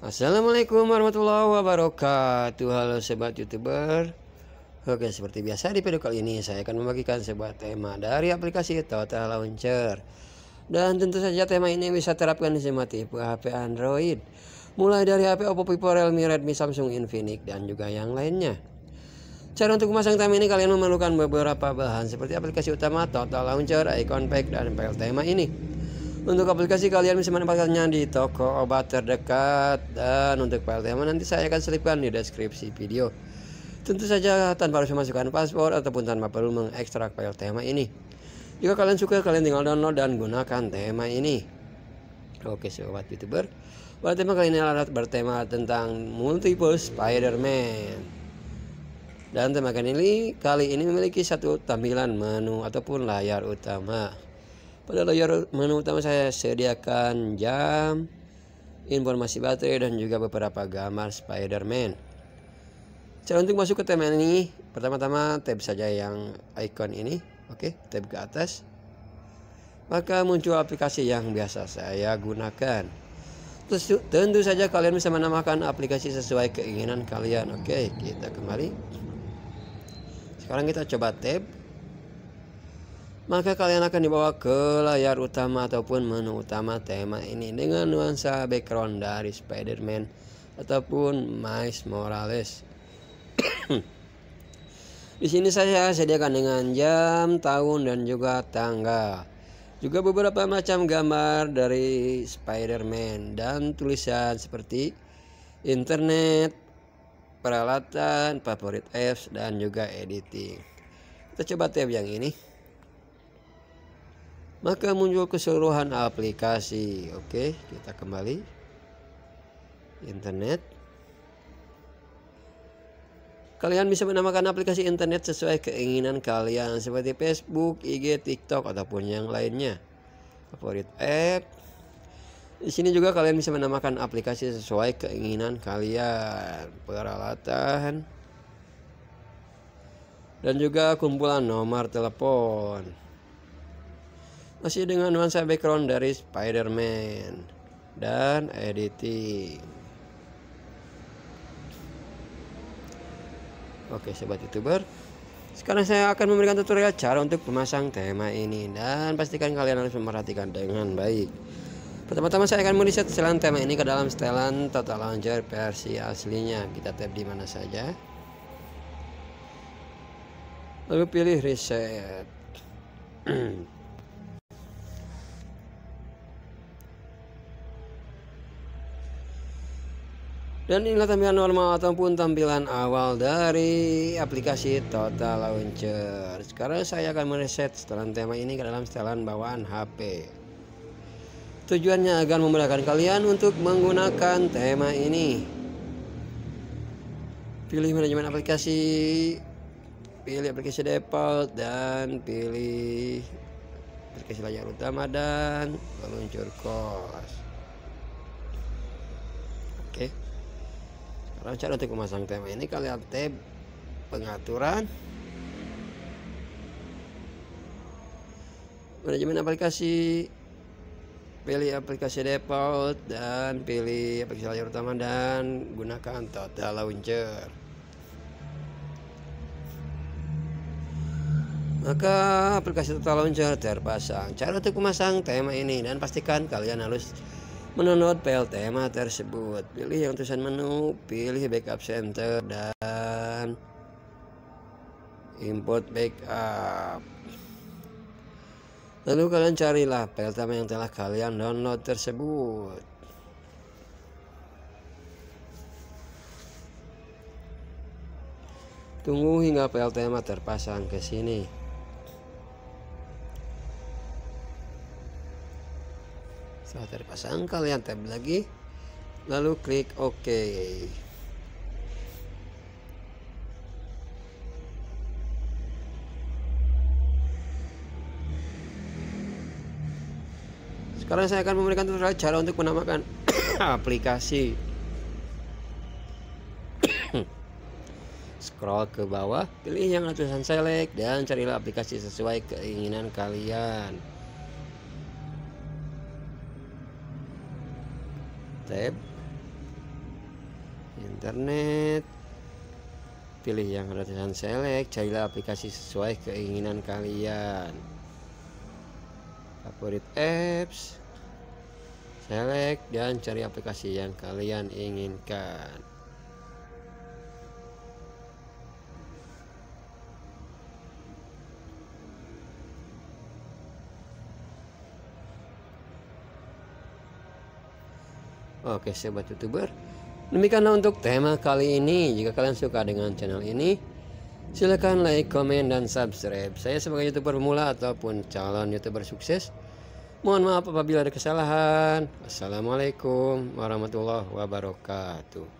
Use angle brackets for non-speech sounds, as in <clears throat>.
Assalamualaikum warahmatullahi wabarakatuh Halo sobat youtuber Oke seperti biasa di video kali ini saya akan membagikan sebuah tema dari aplikasi Total Launcher Dan tentu saja tema ini bisa terapkan di semua tipe HP Android Mulai dari HP Oppo, Vivo, Realme, Redmi, Samsung, Infinix dan juga yang lainnya Cara untuk memasang tema ini kalian memerlukan beberapa bahan seperti aplikasi utama Total Launcher, icon pack, dan file tema ini untuk aplikasi kalian bisa menempatkannya di toko obat terdekat dan untuk file tema nanti saya akan selipkan di deskripsi video. Tentu saja tanpa harus memasukkan paspor ataupun tanpa perlu mengekstrak file tema ini. Jika kalian suka kalian tinggal download dan gunakan tema ini. Oke sobat youtuber, pada tema kali ini adalah bertema tentang multiple Spider-Man. Dan tema kali ini, kali ini memiliki satu tampilan menu ataupun layar utama. Pada layar menu utama saya sediakan jam, informasi baterai, dan juga beberapa gambar Spider-Man. Cara untuk masuk ke tema ini, pertama-tama tab saja yang icon ini. Oke, tab ke atas. Maka muncul aplikasi yang biasa saya gunakan. Terus, tentu saja kalian bisa menambahkan aplikasi sesuai keinginan kalian. Oke, kita kembali. Sekarang kita coba tab maka kalian akan dibawa ke layar utama ataupun menu utama tema ini dengan nuansa background dari Spider-Man ataupun Miles Morales. <coughs> Di sini saya sediakan dengan jam, tahun dan juga tanggal. Juga beberapa macam gambar dari Spider-Man dan tulisan seperti internet, peralatan, favorit apps dan juga editing. Kita coba tab yang ini maka muncul keseluruhan aplikasi oke kita kembali internet Kalian bisa menamakan aplikasi internet sesuai keinginan kalian seperti Facebook, IG, TikTok ataupun yang lainnya. Favorit app. Di sini juga kalian bisa menamakan aplikasi sesuai keinginan kalian, peralatan dan juga kumpulan nomor telepon. Masih dengan nuansa background dari Spider-Man dan editing. Oke, sobat YouTuber. Sekarang saya akan memberikan tutorial cara untuk memasang tema ini dan pastikan kalian harus memperhatikan dengan baik. Pertama-tama saya akan mereset setelan tema ini ke dalam setelan Total Launcher versi aslinya. Kita tap di mana saja. Lalu pilih reset. <clears throat> Dan inilah tampilan normal ataupun tampilan awal dari aplikasi Total Launcher. Sekarang saya akan mereset setelan tema ini ke dalam setelan bawaan HP. Tujuannya agar memudahkan kalian untuk menggunakan tema ini. Pilih manajemen aplikasi, pilih aplikasi default dan pilih aplikasi layar utama dan meluncur kos. Oke. Okay. Cara untuk memasang tema ini kalian tab pengaturan manajemen aplikasi pilih aplikasi default dan pilih aplikasi layar utama dan gunakan total launcher maka aplikasi total launcher terpasang cara untuk memasang tema ini dan pastikan kalian harus Menurut PLTMA tersebut. Pilih yang tulisan menu, pilih backup center dan import backup. Lalu kalian carilah PLTMA yang telah kalian download tersebut. Tunggu hingga PLTMA terpasang ke sini. setelah terpasang kalian tab lagi lalu klik OK sekarang saya akan memberikan tutorial cara untuk menamakan <coughs> aplikasi <coughs> scroll ke bawah pilih yang tulisan select dan carilah aplikasi sesuai keinginan kalian tab internet pilih yang ada selek, select carilah aplikasi sesuai keinginan kalian favorit apps selek dan cari aplikasi yang kalian inginkan Oke sobat youtuber Demikianlah untuk tema kali ini Jika kalian suka dengan channel ini Silahkan like, komen, dan subscribe Saya sebagai youtuber pemula ataupun calon youtuber sukses Mohon maaf apabila ada kesalahan Assalamualaikum warahmatullahi wabarakatuh